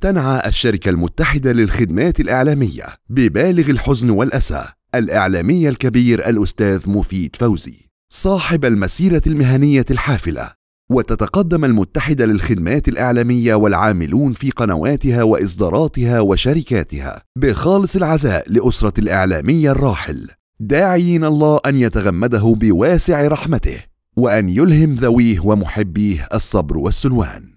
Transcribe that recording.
تنعى الشركة المتحدة للخدمات الإعلامية ببالغ الحزن والأسى الإعلامي الكبير الأستاذ مفيد فوزي صاحب المسيرة المهنية الحافلة وتتقدم المتحدة للخدمات الإعلامية والعاملون في قنواتها وإصداراتها وشركاتها بخالص العزاء لأسرة الإعلامي الراحل داعيين الله أن يتغمده بواسع رحمته وأن يلهم ذويه ومحبيه الصبر والسلوان